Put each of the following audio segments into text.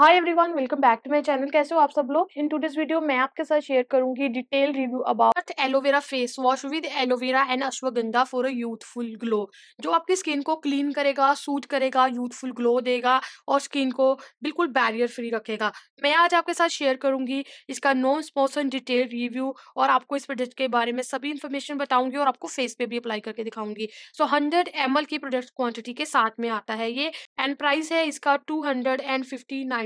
hi everyone welcome back to my channel कैसे हो आप सब लोग इन टू वीडियो मैं आपके साथ शेयर करूंगी detail review about aloe vera face wash with aloe vera and ashwagandha for a youthful glow जो आपकी स्किन को क्लीन करेगा सूट करेगा यूथफुल ग्लो देगा और स्किन को बिल्कुल बैरियर फ्री रखेगा मैं आज आपके साथ शेयर करूंगी इसका नॉन स्पोसन डिटेल रिव्यू और आपको इस प्रोडक्ट के बारे में सभी इन्फॉर्मेशन बताऊंगी और आपको फेस पे भी अप्लाई करके दिखाऊंगी सो हंड्रेड एम की प्रोडक्ट क्वान्टिटी के साथ में आता है ये एंड प्राइस है इसका टू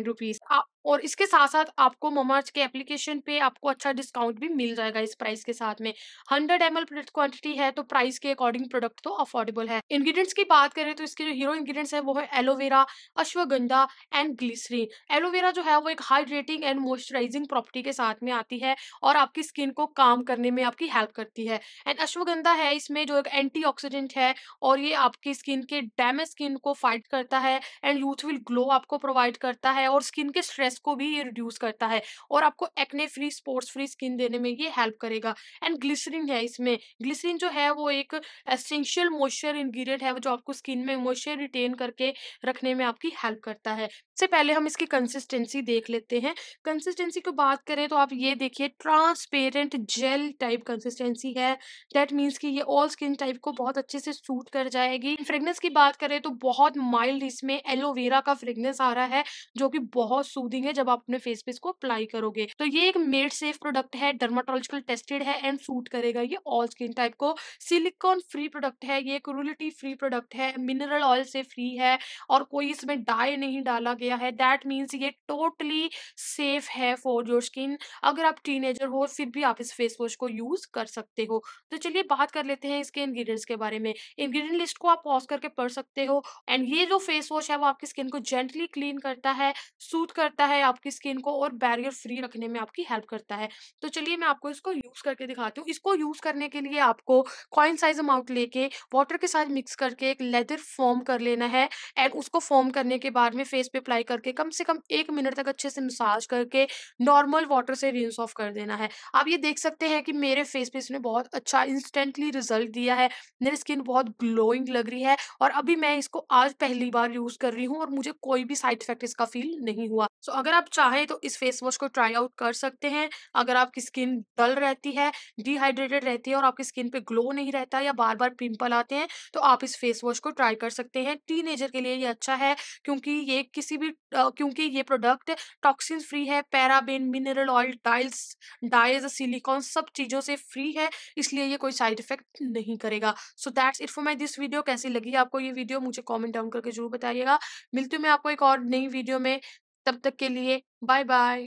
rupees up और इसके साथ साथ आपको मोमार्च के एप्लीकेशन पे आपको अच्छा डिस्काउंट भी मिल जाएगा इस प्राइस के साथ में हंड्रेड एम एल क्वांटिटी है तो प्राइस के अकॉर्डिंग प्रोडक्ट तो अफोर्डेबल है इंग्रीडियंट्स की बात करें तो इसके जो हीरो इंग्रीडियंट्स है वो है aloe vera ashwagandha and glycerin aloe vera जो है वो एक हाइड्रेटिंग एंड मॉइस्चराइजिंग प्रॉपर्टी के साथ में आती है और आपकी स्किन को काम करने में आपकी हेल्प करती है एंड अश्वगंधा है इसमें जो एक ऑक्सीडेंट है और ये आपकी स्किन के डैमेज स्किन को फाइट करता है एंड यूथफुल ग्लो आपको प्रोवाइड करता है और स्किन के स्ट्रेस स्ट्रेस को भी ये रिड्यूस करता है और आपको acne free spots free skin देने में ये हेल्प करेगा एंड ग्लिसरीन है इसमें ग्लिसरीन जो है वो एक एसेंशियल मॉइस्चर इंग्रेडिएंट है जो आपको स्किन में मॉइस्चर रिटेन करके रखने में आपकी हेल्प करता है सबसे पहले हम इसकी कंसिस्टेंसी देख लेते हैं कंसिस्टेंसी को बात करें तो आप ये देखिए ट्रांसपेरेंट जेल टाइप कंसिस्टेंसी है दैट मीन्स कि ये ऑल स्किन टाइप को बहुत अच्छे से सूट कर जाएगी फ्रेगनेंस की बात करें तो बहुत माइल्ड इसमें एलोवेरा का फ्रेगनेंस आ रहा है जो कि बहुत सूदिंग है जब आप अपने फेस पे इसको अप्लाई करोगे तो ये एक मेड सेफ प्रोडक्ट है डर्माटोलॉजिकल टेस्टेड है एंड सूट करेगा ये ऑल स्किन टाइप को सिलिकॉन फ्री प्रोडक्ट है ये क्रूलिटी फ्री प्रोडक्ट है मिनरल ऑयल से फ्री है और कोई इसमें डाई नहीं डाला गया लिया है दैट मीन्स ये टोटली सेफ है फॉर योर स्किन अगर आप टीनेजर हो फिर भी आप इस फेस वॉश को यूज़ कर सकते हो तो चलिए बात कर लेते हैं इसके इंग्रेडिएंट्स के बारे में इंग्रेडिएंट लिस्ट को आप पॉज करके पढ़ सकते हो एंड ये जो फेस वॉश है वो आपकी स्किन को जेंटली क्लीन करता है सूट करता है आपकी स्किन को और बैरियर फ्री रखने में आपकी हेल्प करता है तो चलिए मैं आपको इसको यूज़ करके दिखाती हूँ इसको यूज़ करने के लिए आपको कॉइन साइज अमाउंट लेके वाटर के साथ मिक्स करके एक लेदर फॉर्म कर लेना है एंड उसको फॉर्म करने के बाद में फेस पे अप्लाई अप्लाई करके कम से कम एक मिनट तक अच्छे से मसाज करके नॉर्मल वाटर से रिंस ऑफ कर देना है आप ये देख सकते हैं कि मेरे फेस पे इसने बहुत अच्छा इंस्टेंटली रिजल्ट दिया है मेरी स्किन बहुत ग्लोइंग लग रही है और अभी मैं इसको आज पहली बार यूज कर रही हूँ और मुझे कोई भी साइड इफेक्ट इसका फील नहीं हुआ सो so, अगर आप चाहें तो इस फेस वॉश को ट्राई आउट कर सकते हैं अगर आपकी स्किन डल रहती है डिहाइड्रेटेड रहती है और आपकी स्किन पे ग्लो नहीं रहता या बार बार पिंपल आते हैं तो आप इस फेस वॉश को ट्राई कर सकते हैं टीनेजर के लिए ये अच्छा है क्योंकि ये किसी भी क्योंकि ये प्रोडक्ट टॉक्सिन फ्री है पैराबेन मिनरल ऑयल डाइल्स डाइज सिलिकॉन सब चीज़ों से फ्री है इसलिए ये कोई साइड इफेक्ट नहीं करेगा so that's it for my this video कैसी लगी आपको ये वीडियो मुझे कॉमेंट डाउन करके जरूर बताइएगा मिलती हूँ मैं आपको एक और नई वीडियो में तब तक के लिए बाय बाय